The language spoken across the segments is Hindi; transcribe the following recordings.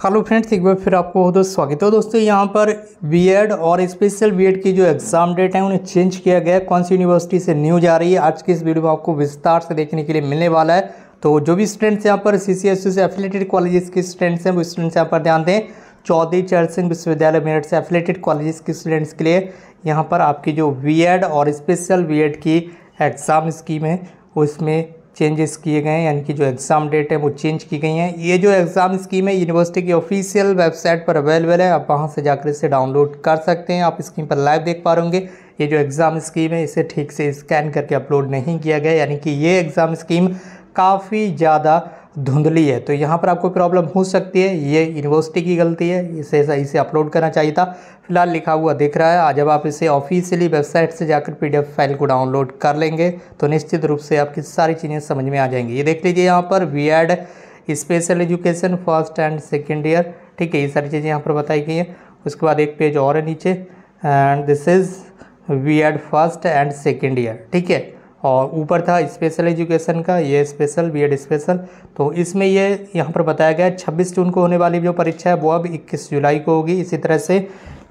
हेलो फ्रेंड्स एक बार फिर आपको बहुत बहुत स्वागत है दोस्तों यहाँ पर बीएड और स्पेशल बीएड की जो एग्ज़ाम डेट है उन्हें चेंज किया गया है कौन सी यूनिवर्सिटी से न्यूज आ रही है आज की इस वीडियो में आपको विस्तार से देखने के लिए मिलने वाला है तो जो भी स्टूडेंट्स यहाँ पर सी e से एफिलेटेड कॉलेजेस के स्टूडेंट्स हैं वो स्टूडेंट्स यहाँ पर ध्यान दें चौधरी चरण सिंह विश्वविद्यालय मेरठ से एफिलेटेड कॉलेजेस के स्टूडेंट्स के लिए यहाँ पर आपकी जो बी और स्पेशल बी की एग्ज़ाम स्कीम है उसमें चेंजेस किए गए हैं यानी कि जो एग्ज़ाम डेट है वो चेंज की गई हैं ये जो एग्ज़ाम स्कीम है यूनिवर्सिटी की ऑफिशियल वेबसाइट पर अवेलेबल है आप वहाँ से जाकर इसे डाउनलोड कर सकते हैं आप स्क्रीन पर लाइव देख पा रहे ये जो एग्ज़ाम स्कीम है इसे ठीक से स्कैन करके अपलोड नहीं किया गया यानी कि ये एग्ज़ाम स्कीम काफ़ी ज़्यादा धुंधली है तो यहाँ पर आपको प्रॉब्लम हो सकती है ये यूनिवर्सिटी की गलती है इसे सही से अपलोड करना चाहिए था फिलहाल लिखा हुआ दिख रहा है आज जब आप इसे ऑफिशियली वेबसाइट से जाकर पीडीएफ फाइल को डाउनलोड कर लेंगे तो निश्चित रूप से आपकी सारी चीज़ें समझ में आ जाएंगी ये देख लीजिए यहाँ पर B Ed special education first and second year ठीक है ये सारी चीज़ें यहाँ पर बताई गई हैं उसके बाद एक पेज और है नीचे and this is B Ed first and second year ठीक है और ऊपर था स्पेशल एजुकेशन का ये स्पेशल बीएड स्पेशल तो इसमें ये यहाँ पर बताया गया है छब्बीस जून को होने वाली जो परीक्षा है वो अब इक्कीस जुलाई को होगी इसी तरह से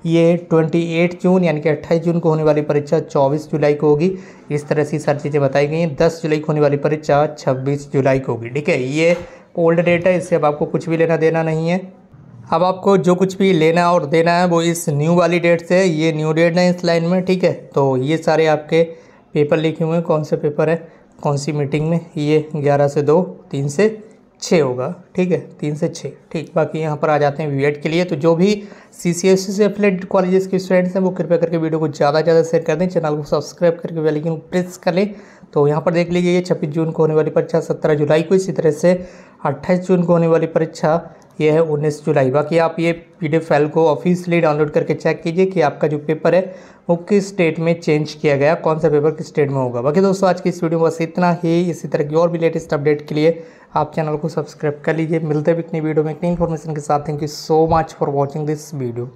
ये ट्वेंटी एट जून यानी कि अट्ठाईस जून को होने वाली परीक्षा चौबीस जुलाई को होगी इस तरह से सारी चीज़ें बताई गई हैं दस जुलाई को होने वाली परीक्षा छब्बीस जुलाई को होगी ठीक है ये ओल्ड डेट है इससे अब आपको कुछ भी लेना देना नहीं है अब आपको जो कुछ भी लेना और देना है वो इस न्यू वाली डेट से ये न्यू डेट है इस लाइन में ठीक है तो ये सारे आपके पेपर लिखे हुए हैं कौन से पेपर है कौन सी मीटिंग में ये ग्यारह से दो तीन से छः होगा ठीक है तीन से छः ठीक बाकी यहाँ पर आ जाते हैं वी e के लिए तो जो भी सी सी एस से एफिलेट कॉलेजेस के स्टूडेंट्स हैं वो कृपया करके वीडियो को ज़्यादा से ज़्यादा शेयर कर दें चैनल को सब्सक्राइब करके बेल प्रेस कर लें तो यहाँ पर देख लीजिए ये छब्बीस जून को होने वाली परीक्षा सत्रह जुलाई को इसी तरह से अट्ठाईस जून को होने वाली परीक्षा ये है उन्नीस जुलाई बाकी आप ये पी फाइल को ऑफिशियली डाउनलोड करके चेक कीजिए कि आपका जो पेपर है वो किस स्टेट में चेंज किया गया कौन सा पेपर किस स्टेट में होगा बाकी दोस्तों आज की इस वीडियो में बस इतना ही इसी तरह की और भी लेटेस्ट अपडेट के लिए आप चैनल को सब्सक्राइब कर लीजिए मिलते भी इतनी वीडियो में इतनी इन्फॉर्मेशन के साथ thank you so much for watching this video